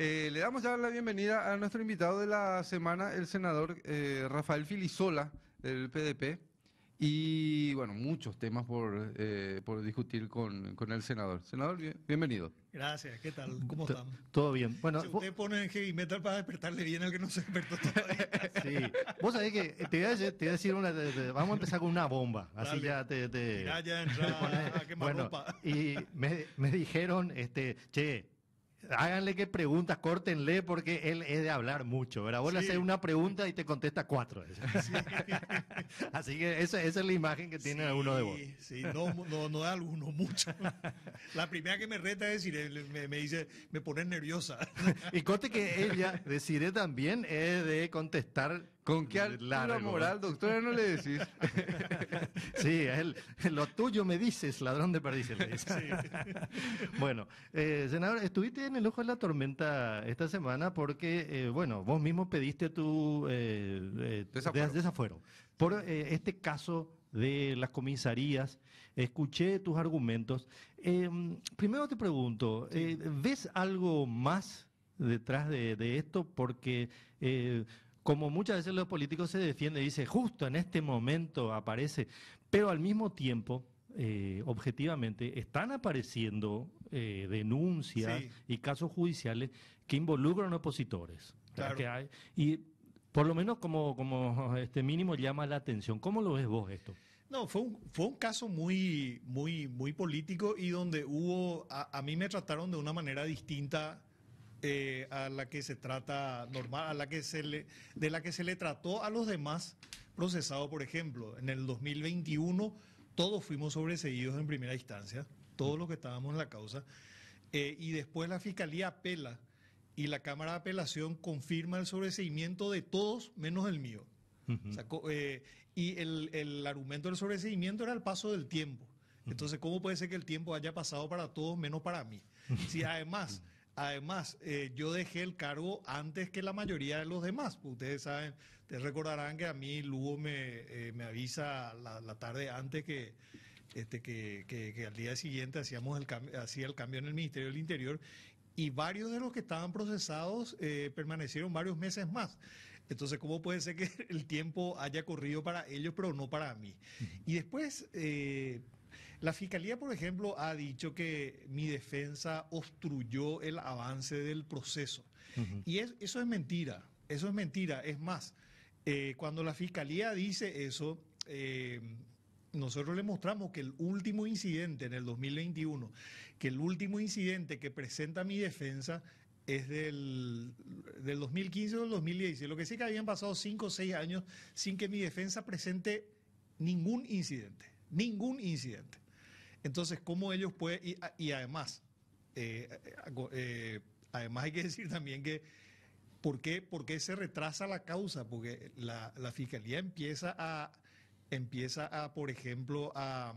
Eh, le damos ya la bienvenida a nuestro invitado de la semana, el senador eh, Rafael Filisola, del PDP. Y bueno, muchos temas por, eh, por discutir con, con, el senador. Senador, bienvenido. Gracias, ¿qué tal? ¿Cómo están? Todo bien. Bueno, si usted pone heavy metal para despertarle bien al que no se despertó todavía. sí. Vos sabés que te voy a, decir, una. vamos a empezar con una bomba. Así ya te. te Mirá, ya entra, bueno, ropa. y me, me dijeron, este, che, háganle qué preguntas, córtenle, porque él es de hablar mucho, ¿verdad? Vos le haces una pregunta y te contesta cuatro. Así que esa, es la imagen que tiene uno de vos. Sí, no, no, de alguno, mucho. La primera que me reta es decir, eh, me, dice, me pone nerviosa. Y corte que ella, deciré también, es de contestar ¿Con qué altura moral, doctora, no le decís? sí, él, lo tuyo me dices, ladrón de perdices, bueno, eh, senador, estuviste en el ojo de la tormenta esta semana porque, eh, bueno, vos mismo pediste tu eh, desafuero. Por este caso de las comisarías, escuché tus argumentos. Em, primero te pregunto, ¿ves algo más detrás de, de esto? Porque como muchas veces los políticos se defienden, dice, justo en este momento aparece, pero al mismo tiempo, eh, objetivamente, están apareciendo eh, denuncias y casos judiciales que involucran opositores. y por lo menos como, este mínimo llama la atención. ¿Cómo lo ves vos esto? No, fue un, caso muy, muy, muy político y donde hubo, a mí me trataron de una manera distinta eh, a la que se trata normal, a la que se le, de la que se le trató a los demás procesados, por ejemplo. En el 2021 todos fuimos sobreseídos en primera instancia, todos los que estábamos en la causa, eh, y después la Fiscalía apela y la Cámara de Apelación confirma el sobreseimiento de todos menos el mío. Eh, y el, el, argumento del sobreseimiento era el paso del tiempo. Entonces, ¿cómo puede ser que el tiempo haya pasado para todos menos para mí? Si además Además, eh, yo dejé el cargo antes que la mayoría de los demás. Ustedes saben, te recordarán que a mí Lugo me, eh, avisa la, tarde antes que, este, que, al día siguiente hacíamos el, hacía el cambio en el Ministerio del Interior y varios de los que estaban procesados eh, permanecieron varios meses más. Entonces, ¿cómo puede ser que el tiempo haya corrido para ellos, pero no para mí? Y después, la Fiscalía, por ejemplo, ha dicho que mi defensa obstruyó el avance del proceso. Y eso es mentira, eso es mentira. Es más, eh, cuando la Fiscalía dice eso, eh, nosotros le mostramos que el último incidente en el 2021, que el último incidente que presenta mi defensa es del, 2015 o del 2016. Lo que sí que habían pasado cinco o seis años sin que mi defensa presente ningún incidente, ningún incidente. Entonces, ¿cómo ellos pueden...? Y, además, eh, eh, eh, además hay que decir también que... ¿Por qué, ¿Por se retrasa la causa? Porque la, fiscalía empieza a, empieza a, por ejemplo, a,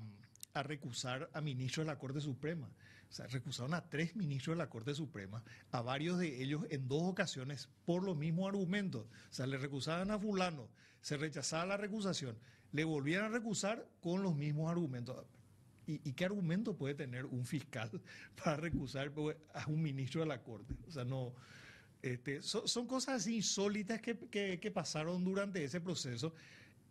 a, recusar a ministros de la Corte Suprema. O sea, recusaron a tres ministros de la Corte Suprema, a varios de ellos en dos ocasiones por los mismos argumentos. O sea, le recusaban a fulano, se rechazaba la recusación, le volvían a recusar con los mismos argumentos. ¿Y, qué argumento puede tener un fiscal para recusar a un ministro de la Corte? O sea, no. Este, son cosas insólitas que, pasaron durante ese proceso.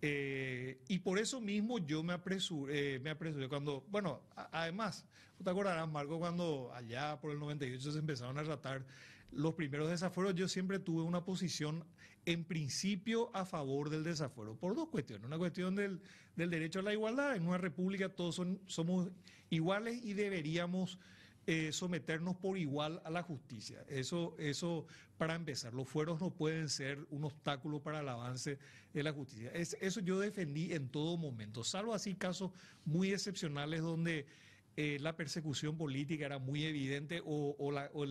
Eh, y por eso mismo yo me apresuré, eh, me apresuré cuando, bueno, además, te Marco, cuando allá por el 98 se empezaron a tratar los primeros desafueros? Yo siempre tuve una posición en principio a favor del desafuero, por dos cuestiones. Una cuestión del, derecho a la igualdad. En una república todos somos iguales y deberíamos eh, someternos por igual a la justicia. Eso, eso, para empezar, los fueros no pueden ser un obstáculo para el avance de la justicia. eso yo defendí en todo momento, salvo así casos muy excepcionales donde... Eh, la persecución política era muy evidente o, o,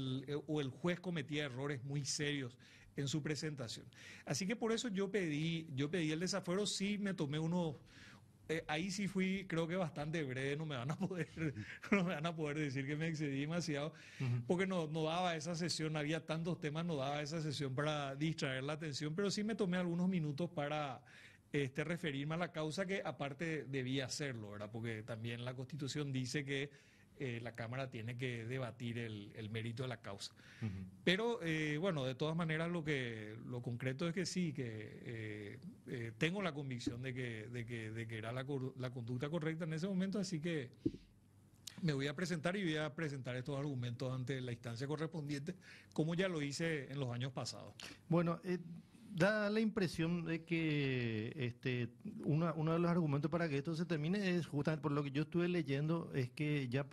el, juez cometía errores muy serios en su presentación. Así que por eso yo pedí, yo pedí el desafuero, sí me tomé uno, eh, ahí sí fui, creo que bastante breve, no me van a poder, van a poder decir que me excedí demasiado, porque no, no daba esa sesión, había tantos temas, no daba esa sesión para distraer la atención, pero sí me tomé algunos minutos para este, referirme a la causa que aparte debía hacerlo, ¿verdad? Porque también la Constitución dice que eh, la Cámara tiene que debatir el, mérito de la causa. Pero eh, bueno, de todas maneras lo, que, lo concreto es que sí, que eh, tengo la convicción de que, de que, era la, conducta correcta en ese momento, así que me voy a presentar y voy a presentar estos argumentos ante la instancia correspondiente, como ya lo hice en los años pasados. Bueno, da la impresión de que este uno de los argumentos para que esto se termine es justamente por lo que yo estuve leyendo, es que ya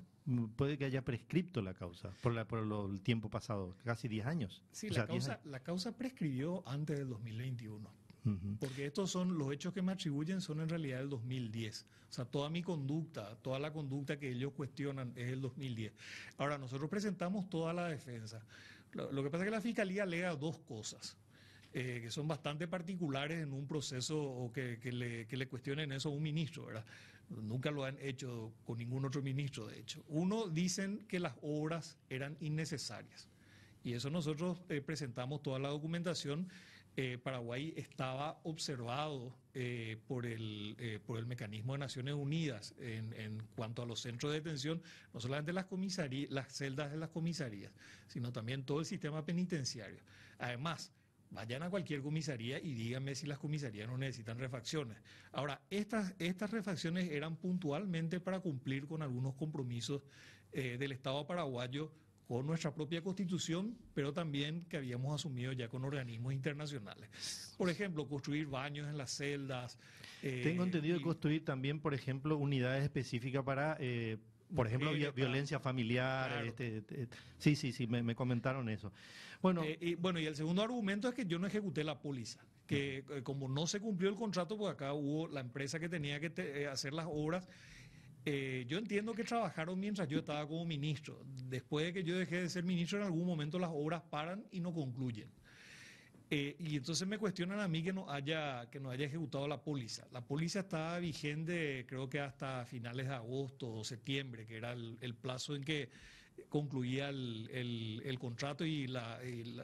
puede que haya prescripto la causa por, la, por el tiempo pasado, casi 10 años. Sí, la, causa, prescribió antes del 2021. Porque estos son, los hechos que me atribuyen son en realidad del 2010. O sea, toda mi conducta, toda la conducta que ellos cuestionan es el 2010. Ahora, nosotros presentamos toda la defensa. Lo, que pasa es que la fiscalía lea dos cosas. Eh, que son bastante particulares en un proceso o que, le, que, le, cuestionen eso a un ministro, ¿verdad? Nunca lo han hecho con ningún otro ministro, de hecho. Uno, dicen que las obras eran innecesarias. Y eso nosotros eh, presentamos toda la documentación. Eh, Paraguay estaba observado eh, por, el, por el mecanismo de Naciones Unidas en, en, cuanto a los centros de detención, no solamente las, comisarías, las celdas de las comisarías, sino también todo el sistema penitenciario. Además, Vayan a cualquier comisaría y díganme si las comisarías no necesitan refacciones. Ahora, estas, estas refacciones eran puntualmente para cumplir con algunos compromisos eh, del Estado paraguayo con nuestra propia constitución, pero también que habíamos asumido ya con organismos internacionales. Por ejemplo, construir baños en las celdas. Tengo eh, entendido construir también, por ejemplo, unidades específicas para... Eh, por ejemplo, eh, eh, ah, violencia familiar. Este, este, eh, sí, sí, sí, me, comentaron eso. Bueno, y, bueno, y el segundo argumento es que yo no ejecuté la póliza, que como no se cumplió el contrato, pues acá hubo la empresa que tenía que hacer las obras. yo entiendo que trabajaron mientras yo estaba como ministro. Después de que yo dejé de ser ministro, en algún momento las obras paran y no concluyen. Eh, y entonces me cuestionan a mí que no haya, que no haya ejecutado la póliza. La póliza estaba vigente creo que hasta finales de agosto o septiembre, que era el, plazo en que concluía el, el, contrato y, la,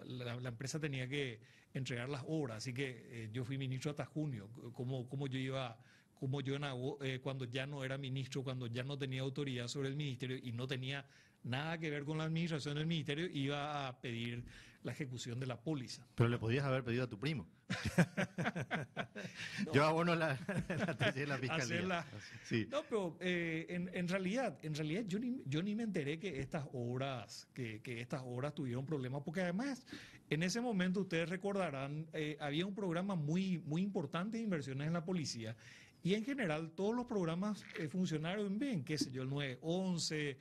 la, empresa tenía que entregar las obras. Así que eh, yo fui ministro hasta junio, como, como yo iba como yo eh, cuando ya no era ministro, cuando ya no tenía autoridad sobre el ministerio y no tenía nada que ver con la administración del ministerio, iba a pedir la ejecución de la póliza. Pero le podías haber pedido a tu primo. Yo abono la, de la fiscalía. No, pero eh, en, realidad, en realidad yo ni, me enteré que estas obras, que, estas obras tuvieron problemas, porque además, en ese momento ustedes recordarán, eh, había un programa muy, muy importante de inversiones en la policía y en general todos los programas eh, funcionaron bien, qué sé yo, el 911,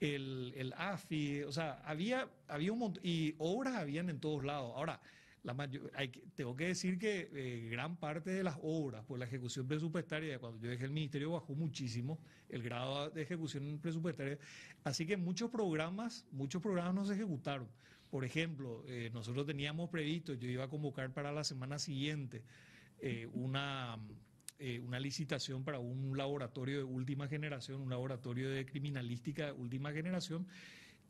el, el AFI, o sea, había, había un montón, y obras habían en todos lados. Ahora, la mayor, hay, tengo que decir que eh, gran parte de las obras, por pues, la ejecución presupuestaria, cuando yo dejé el ministerio bajó muchísimo el grado de ejecución presupuestaria, así que muchos programas, muchos programas no se ejecutaron. Por ejemplo, eh, nosotros teníamos previsto, yo iba a convocar para la semana siguiente eh, una eh, una licitación para un laboratorio de última generación, un laboratorio de criminalística de última generación,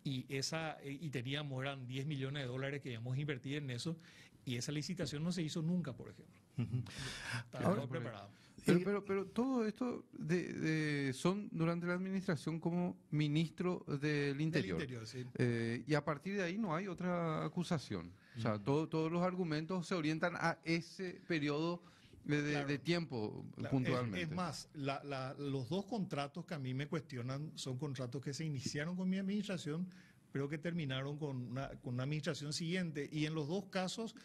y esa eh, y teníamos eran 10 millones de dólares que habíamos invertido en eso y esa licitación no se hizo nunca por ejemplo Pero, pero, todo esto son durante la administración como ministro del interior, eh, y a partir de ahí no hay otra acusación o sea todos los argumentos se orientan a ese periodo de, tiempo, puntualmente. Es, más, los dos contratos que a mí me cuestionan son contratos que se iniciaron con mi administración, pero que terminaron con una, administración siguiente. Y en los dos casos,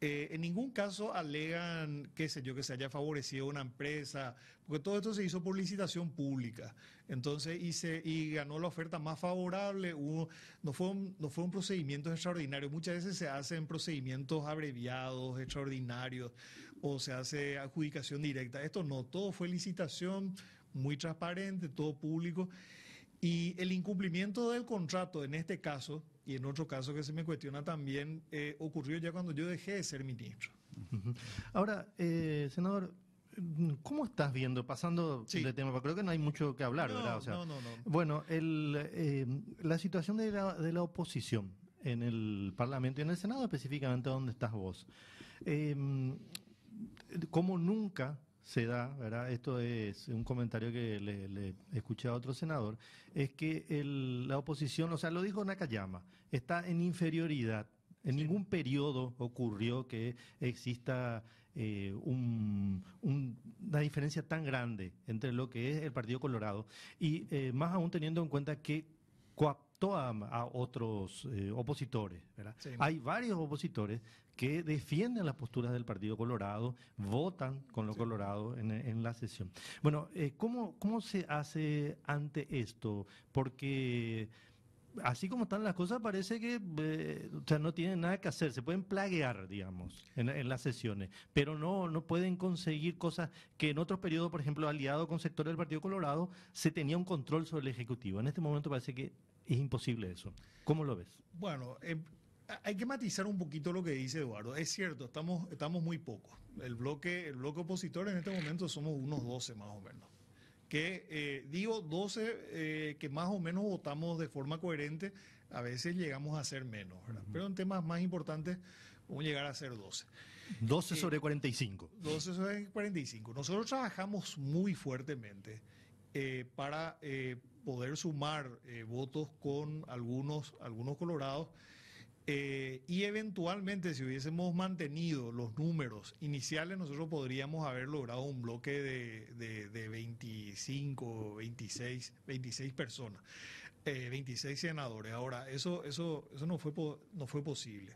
eh, en ningún caso alegan, qué sé yo, que se haya favorecido una empresa, porque todo esto se hizo por licitación pública. Entonces, y, y ganó la oferta más favorable. no, fue no un procedimiento extraordinario Muchas veces se hacen procedimientos abreviados, extraordinarios o se hace adjudicación directa. Esto no, todo fue licitación, muy transparente, todo público. Y el incumplimiento del contrato en este caso, y en otro caso que se me cuestiona también, eh, ocurrió ya cuando yo dejé de ser ministro. Ahora, eh, senador, ¿Cómo estás viendo, pasando el tema? Creo que no hay mucho que hablar, ¿verdad? no, no, no. Bueno, eh, la situación de la, oposición en el Parlamento y en el Senado específicamente ¿dónde estás vos. Eh, como nunca se da, ¿verdad? Esto es un comentario que le, escuché a otro senador, es que la oposición, o sea, lo dijo Nakayama, está en inferioridad. En ningún periodo ocurrió que exista eh, una diferencia tan grande entre lo que es el Partido Colorado y eh, más aún teniendo en cuenta que coaptó a, otros eh, opositores. Hay varios opositores que defienden las posturas del Partido Colorado, votan con lo colorado en, la sesión. Bueno, eh, ¿cómo, ¿cómo se hace ante esto? Porque así como están las cosas, parece que eh, no tienen nada que hacer. Se pueden plaguear, digamos, en, las sesiones, pero no, no pueden conseguir cosas que en otros periodos, por ejemplo, aliado con sectores del Partido Colorado, se tenía un control sobre el Ejecutivo. En este momento parece que es imposible eso. ¿Cómo lo ves? Bueno, eh, hay que matizar un poquito lo que dice Eduardo. Es cierto, estamos, estamos muy pocos. El bloque, el bloque opositor en este momento somos unos 12 más o menos. Que eh, digo 12 eh, que más o menos votamos de forma coherente, a veces llegamos a ser menos, Pero en temas más importantes vamos a llegar a ser 12. 12 sobre 45. 12 sobre 45. Nosotros trabajamos muy fuertemente para poder sumar eh, votos con algunos, algunos colorados. Eh, y eventualmente, si hubiésemos mantenido los números iniciales, nosotros podríamos haber logrado un bloque de, 25, 26, 26 personas, 26 eh, senadores. Ahora, eso, eso, eso no, fue, no fue posible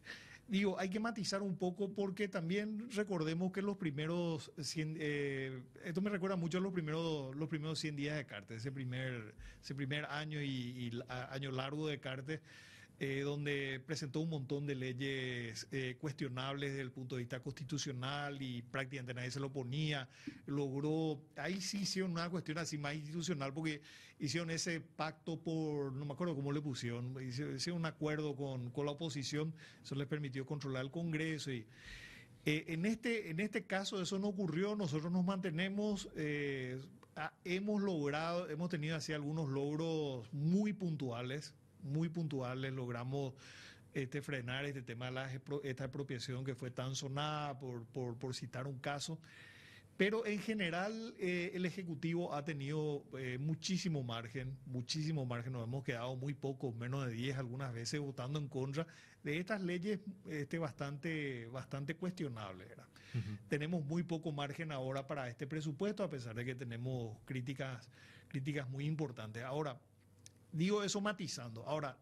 digo, hay que matizar un poco porque también recordemos que los primeros 100, eh, esto me recuerda mucho a los primeros, los primeros 100 días de Cartes, ese primer, ese primer año y, y año largo de Cartes eh, donde presentó un montón de leyes eh, cuestionables desde el punto de vista constitucional y prácticamente nadie se lo ponía. Logró, ahí sí hicieron una cuestión así más institucional porque hicieron ese pacto por, no me acuerdo cómo le pusieron, hicieron un acuerdo con, la oposición, eso les permitió controlar el Congreso y. Eh, en, este, en este caso eso no ocurrió, nosotros nos mantenemos, ah, hemos logrado, hemos tenido así algunos logros muy puntuales, muy puntuales logramos este, frenar este tema de la, esta apropiación que fue tan sonada por, por, citar un caso. Pero en general eh, el Ejecutivo ha tenido eh, muchísimo margen, muchísimo margen, nos hemos quedado muy poco, menos de 10 algunas veces votando en contra de estas leyes este, bastante, bastante cuestionables. Tenemos muy poco margen ahora para este presupuesto, a pesar de que tenemos críticas, críticas muy importantes. Ahora, digo eso matizando. Ahora,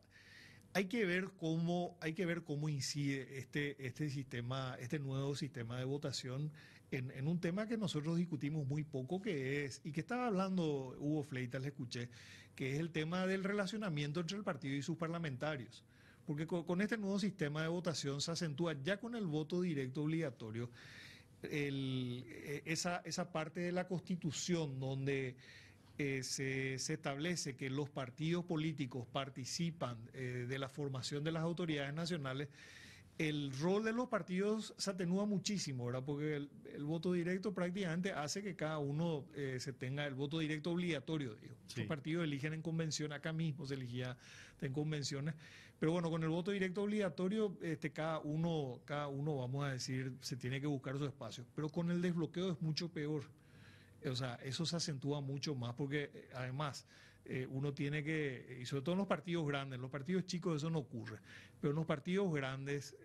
hay que ver cómo, hay que ver cómo incide este, este sistema, este nuevo sistema de votación en, un tema que nosotros discutimos muy poco, que es, y que estaba hablando Hugo Fleitas, le escuché, que es el tema del relacionamiento entre el partido y sus parlamentarios. Porque con, este nuevo sistema de votación se acentúa ya con el voto directo obligatorio e, esa, esa parte de la Constitución donde eh, se, establece que los partidos políticos participan eh, de la formación de las autoridades nacionales, el rol de los partidos se atenúa muchísimo, ¿verdad? Porque el, voto directo prácticamente hace que cada uno eh, se tenga el voto directo obligatorio, digo. Los partidos eligen en convención, acá mismo se elegía en convenciones. Pero bueno, con el voto directo obligatorio, este, cada uno, cada uno, vamos a decir, se tiene que buscar su espacio. Pero con el desbloqueo es mucho peor. Eh, o sea, eso se acentúa mucho más porque eh, además eh, uno tiene que, y sobre todo en los partidos grandes, en los partidos chicos eso no ocurre, pero en los partidos grandes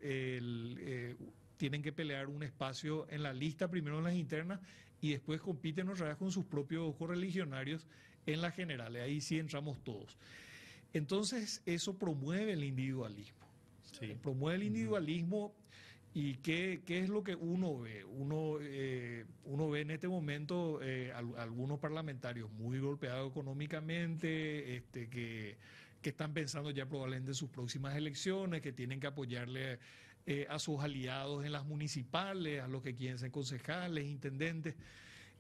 tienen que pelear un espacio en la lista, primero en las internas y después compiten otra vez con sus propios correligionarios en las generales, ahí sí entramos todos. Entonces eso promueve el individualismo. Sí. Promueve el individualismo ¿Y qué, qué, es lo que uno ve? Uno, eh, uno ve en este momento eh, algunos parlamentarios muy golpeados económicamente, este, que, están pensando ya probablemente en sus próximas elecciones, que tienen que apoyarle eh, a sus aliados en las municipales, a los que quieren ser concejales, intendentes.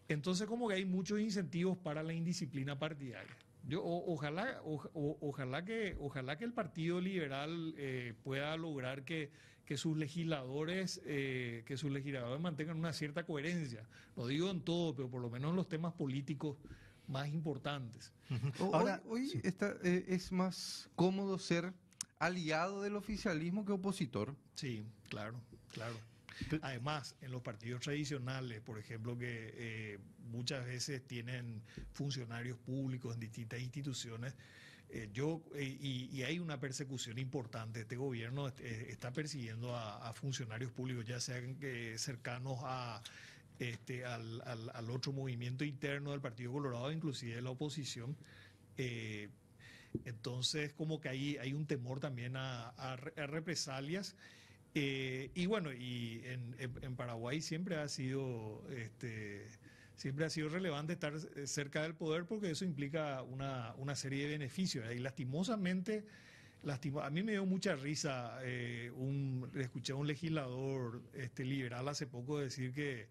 Entonces como que hay muchos incentivos para la indisciplina partidaria. Yo, ojalá, ojalá, que, ojalá que el Partido Liberal pueda lograr que que sus legisladores, eh, que sus legisladores mantengan una cierta coherencia. Lo digo en todo, pero por lo menos en los temas políticos más importantes. Ahora, hoy, está, eh, es más cómodo ser aliado del oficialismo que opositor. Sí, claro, claro. Además, en los partidos tradicionales, por ejemplo, que eh, muchas veces tienen funcionarios públicos en distintas instituciones, eh, yo, eh, y, hay una persecución importante. Este gobierno eh, está persiguiendo a, funcionarios públicos, ya sean cercanos a este, al, otro movimiento interno del Partido Colorado, inclusive la oposición. entonces, como que hay un temor también a, represalias. y bueno, y en, Paraguay siempre ha sido este, siempre ha sido relevante estar eh, cerca del poder porque eso implica una, una serie de beneficios. Y lastimosamente, a mí me dio mucha risa, eh, escuché a un legislador este, liberal hace poco decir que,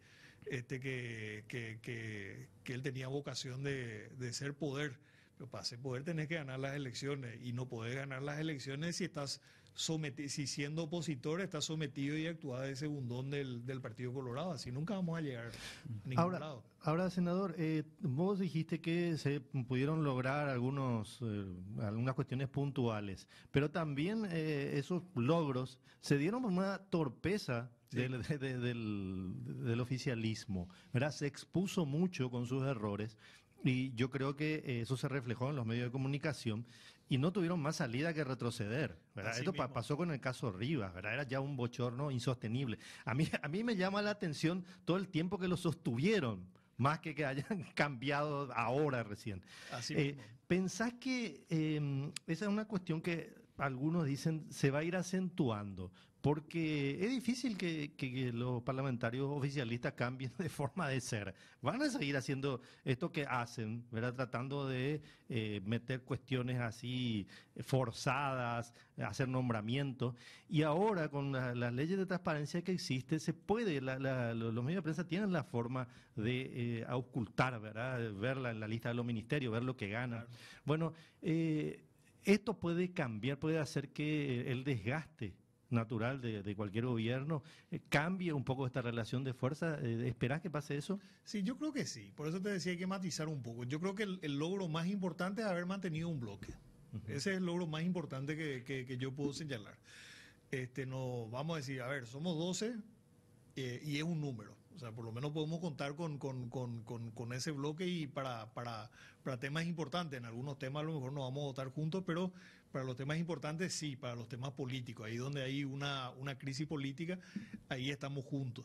este, que, él tenía vocación de, de ser poder. Pero para ser poder tenés que ganar las elecciones y no podés ganar las elecciones si estás si siendo opositor está sometido y actuado de ese bundón del, Partido Colorado, así nunca vamos a llegar a ningún ahora, lado. Ahora, senador, eh, vos dijiste que se pudieron lograr algunos, eh, algunas cuestiones puntuales, pero también eh, esos logros se dieron por una torpeza Del, oficialismo. ¿verdad? Se expuso mucho con sus errores y yo creo que eso se reflejó en los medios de comunicación y no tuvieron más salida que retroceder. Esto pasó con el caso Rivas, era ya un bochorno insostenible. A mí, a mí me llama la atención todo el tiempo que lo sostuvieron, más que que hayan cambiado ahora recién. Eh, ¿Pensás que em, esa es una cuestión que algunos dicen se va a ir acentuando, porque es difícil que, los parlamentarios oficialistas cambien de forma de ser. Van a seguir haciendo esto que hacen, ¿verdad? Tratando de eh, meter cuestiones así eh, forzadas, hacer nombramientos. Y ahora, con las leyes de transparencia que existen, se puede, los medios de prensa tienen la forma de eh, ocultar, ¿verdad? Verla en la lista de los ministerios, ver lo que ganan. Bueno, esto puede cambiar, puede hacer que el desgaste natural de, cualquier gobierno, ¿cambia eh, cambie un poco esta relación de fuerza? Eh, ¿Esperás que pase eso? Sí, yo creo que sí. Por eso te decía hay que matizar un poco. Yo creo que el, logro más importante es haber mantenido un bloque. Ese es el logro más importante que, que, yo puedo señalar. Este, no, vamos a decir, a ver, somos 12 eh, y es un número. O sea, por lo menos podemos contar con, con, con, con ese bloque y para, para, para, temas importantes. En algunos temas a lo mejor nos vamos a votar juntos, pero, para los temas importantes sí, para los temas políticos, ahí donde hay una, crisis política, ahí estamos juntos.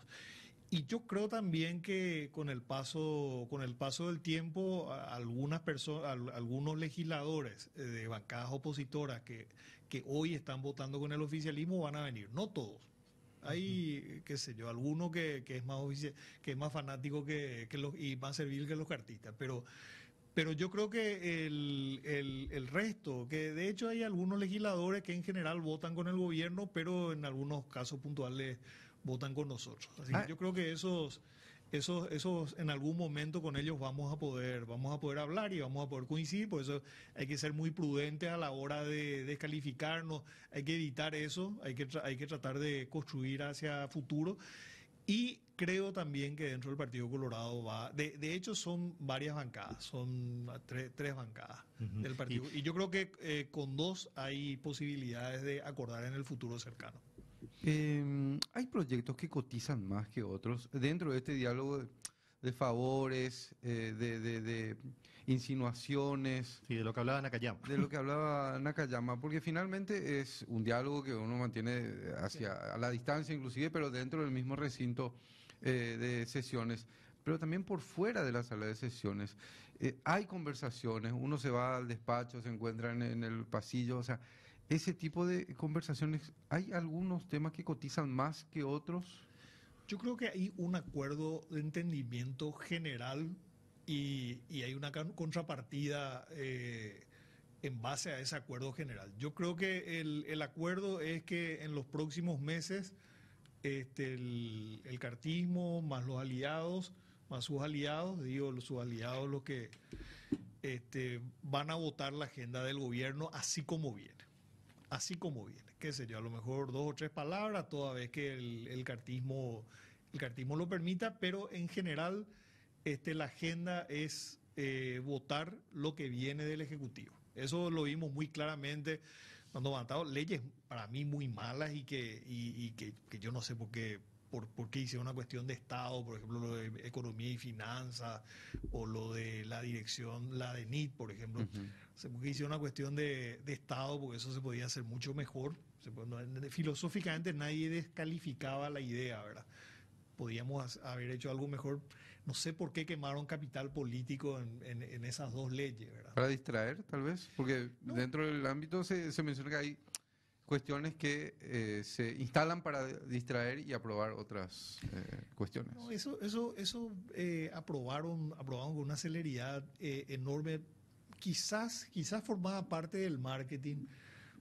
Y yo creo también que con el paso, con el paso del tiempo, algunas personas, algunos legisladores eh, de bancadas opositoras que, que hoy están votando con el oficialismo van a venir, no todos. Hay, qué sé yo, algunos que, es más que es más fanático que, los, y más servil que los cartistas, pero pero yo creo que el, resto, que de hecho hay algunos legisladores que en general votan con el gobierno, pero en algunos casos puntuales votan con nosotros. Así que ah. yo creo que esos, esos, esos, en algún momento con ellos vamos a poder, vamos a poder hablar y vamos a poder coincidir. Por eso hay que ser muy prudentes a la hora de descalificarnos, hay que evitar eso, hay que, hay que tratar de construir hacia futuro. Y creo también que dentro del Partido Colorado va. De, hecho, son varias bancadas, son tres bancadas del partido. Y, yo creo que eh, con dos hay posibilidades de acordar en el futuro cercano. Em, hay proyectos que cotizan más que otros. Dentro de este diálogo de, favores, eh, de, insinuaciones. Sí, de lo que hablaba Nakayama. De lo que hablaba Nakayama, porque finalmente es un diálogo que uno mantiene hacia a la distancia, inclusive, pero dentro del mismo recinto eh, de sesiones, pero también por fuera de la sala de sesiones. Eh, hay conversaciones, uno se va al despacho, se encuentra en, el pasillo, o sea, ese tipo de conversaciones, ¿hay algunos temas que cotizan más que otros? Yo creo que hay un acuerdo de entendimiento general y, hay una contrapartida. Eh, en base a ese acuerdo general. Yo creo que el, el, acuerdo es que en los próximos meses este, el, cartismo, más los aliados, más sus aliados, digo, sus aliados los que este, van a votar la agenda del gobierno así como viene. Así como viene, qué sé yo, a lo mejor dos o tres palabras, toda vez que el, cartismo, el cartismo lo permita, pero en general este, la agenda es eh, votar lo que viene del Ejecutivo. Eso lo vimos muy claramente han levantado leyes para mí muy malas y que, y, que, que, yo no sé por qué. Por, por qué hicieron una cuestión de Estado, por ejemplo, lo de economía y finanzas, o lo de la dirección, la de NIT, por ejemplo. se hicieron una cuestión de, de, Estado, porque eso se podía hacer mucho mejor. filosóficamente nadie descalificaba la idea, ¿verdad? Podíamos haber hecho algo mejor no sé por qué quemaron capital político en, esas dos leyes, ¿verdad? Para distraer, tal vez, porque dentro del ámbito se, menciona que hay cuestiones que eh, se instalan para distraer y aprobar otras eh, cuestiones. eso, eso, eso eh, aprobaron, aprobaron con una celeridad enorme, quizás, quizás formaba parte del marketing,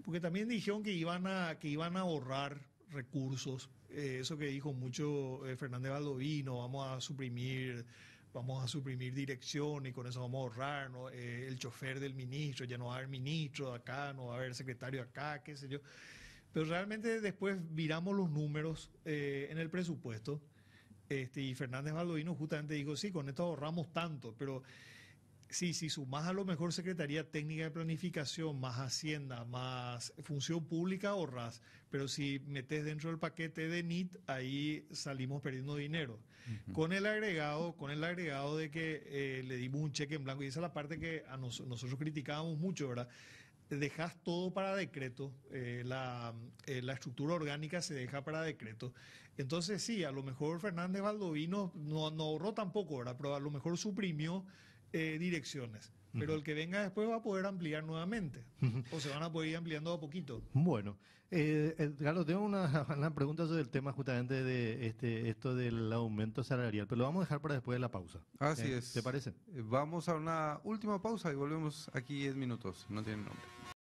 porque también dijeron que iban a, que iban a ahorrar recursos eh, eso que dijo mucho eh, Fernández Valdovino, vamos a suprimir vamos a suprimir dirección y con eso vamos a ahorrar, eh, el chofer del ministro, ya no va a haber ministro acá, no va a haber secretario acá, qué sé yo. Pero realmente después viramos los números en el presupuesto este, y Fernández Baldovino justamente dijo, sí, con esto ahorramos tanto, pero Sí, si sumás a lo mejor Secretaría Técnica de Planificación, más Hacienda, más Función Pública, ahorras. Pero si metes dentro del paquete de NIT, ahí salimos perdiendo dinero. Con el agregado, con el agregado de que eh, le dimos un cheque en blanco, y esa es la parte que a nosotros criticábamos mucho, ¿verdad? dejas todo para decreto, eh, eh, la, estructura orgánica se deja para decreto. Entonces sí, a lo mejor Fernández Valdovino no, no ahorró tampoco, ¿verdad? pero a lo mejor suprimió eh, direcciones. Pero el que venga después va a poder ampliar nuevamente. O se van a poder ir ampliando a poquito. Bueno, eh, tengo una, pregunta sobre el tema justamente de este esto del aumento salarial, pero lo vamos a dejar para después de la pausa. Así eh, es. ¿Te parece? Eh, vamos a una última pausa y volvemos aquí 10 minutos. No tiene nombre.